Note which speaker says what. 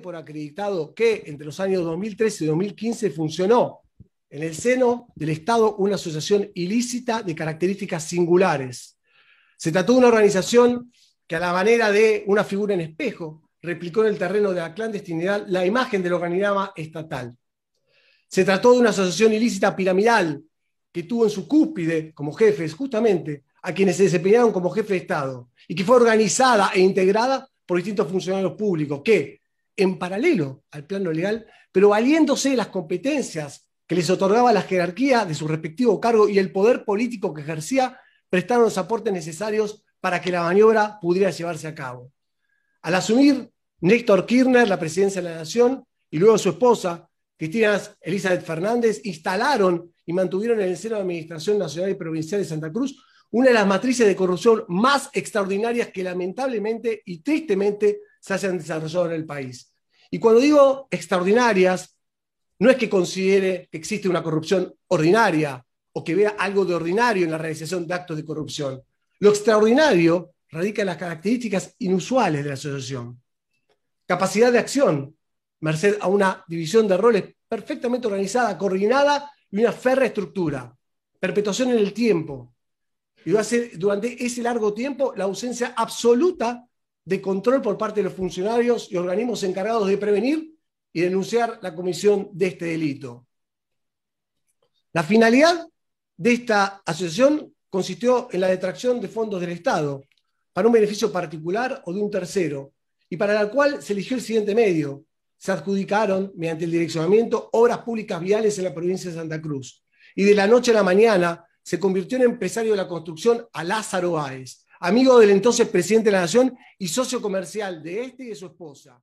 Speaker 1: por acreditado que entre los años 2013 y 2015 funcionó en el seno del Estado una asociación ilícita de características singulares. Se trató de una organización que a la manera de una figura en espejo replicó en el terreno de la clandestinidad la imagen de la organigrama estatal. Se trató de una asociación ilícita piramidal que tuvo en su cúspide como jefes justamente a quienes se desempeñaron como jefe de Estado y que fue organizada e integrada por distintos funcionarios públicos que, en paralelo al plano legal, pero valiéndose de las competencias que les otorgaba la jerarquía de su respectivo cargo y el poder político que ejercía, prestaron los aportes necesarios para que la maniobra pudiera llevarse a cabo. Al asumir Néstor Kirchner la presidencia de la Nación y luego su esposa, Cristina Elizabeth Fernández, instalaron y mantuvieron en el seno de la Administración Nacional y Provincial de Santa Cruz una de las matrices de corrupción más extraordinarias que lamentablemente y tristemente se hayan desarrollado en el país. Y cuando digo extraordinarias, no es que considere que existe una corrupción ordinaria o que vea algo de ordinario en la realización de actos de corrupción. Lo extraordinario radica en las características inusuales de la asociación. Capacidad de acción, merced a una división de roles perfectamente organizada, coordinada y una férrea estructura. Perpetuación en el tiempo. Y durante ese largo tiempo, la ausencia absoluta de control por parte de los funcionarios y organismos encargados de prevenir y denunciar la comisión de este delito. La finalidad de esta asociación consistió en la detracción de fondos del Estado para un beneficio particular o de un tercero, y para la cual se eligió el siguiente medio. Se adjudicaron, mediante el direccionamiento, obras públicas viales en la provincia de Santa Cruz. Y de la noche a la mañana se convirtió en empresario de la construcción a Lázaro Báez, amigo del entonces presidente de la Nación y socio comercial de este y de su esposa.